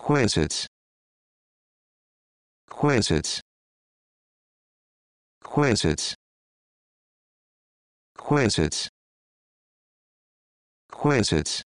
Quizzes. Quizzes. Quizzes. Quizzes. Quizzes.